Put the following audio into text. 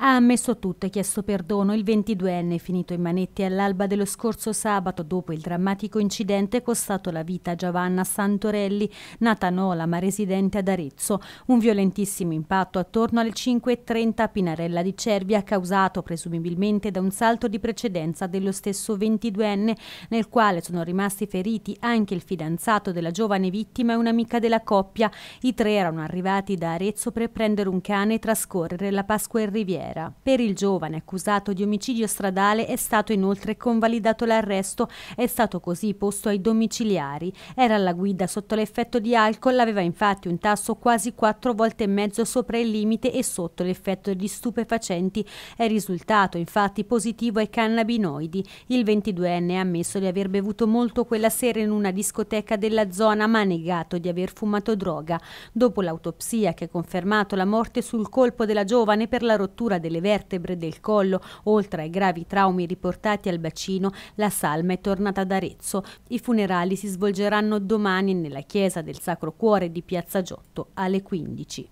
Ha ammesso tutto e chiesto perdono il 22enne finito in manetti all'alba dello scorso sabato dopo il drammatico incidente costato la vita a Giovanna Santorelli, nata a Nola ma residente ad Arezzo. Un violentissimo impatto attorno alle 5.30 a Pinarella di Cervia causato presumibilmente da un salto di precedenza dello stesso 22enne nel quale sono rimasti feriti anche il fidanzato della giovane vittima e un'amica della coppia. I tre erano arrivati da Arezzo per prendere un cane e trascorrere la Pasqua in Riviera. Matera. Per il giovane accusato di omicidio stradale è stato inoltre convalidato l'arresto, è stato così posto ai domiciliari. Era alla guida sotto l'effetto di alcol, aveva infatti un tasso quasi quattro volte e mezzo sopra il limite e sotto l'effetto di stupefacenti. È risultato infatti positivo ai cannabinoidi. Il 22enne ha ammesso di aver bevuto molto quella sera in una discoteca della zona, ma ha negato di aver fumato droga. Dopo l'autopsia che ha confermato la morte sul colpo della giovane per la rottura frattura delle vertebre del collo, oltre ai gravi traumi riportati al bacino, la salma è tornata ad Arezzo. I funerali si svolgeranno domani nella chiesa del Sacro Cuore di Piazza Giotto alle 15.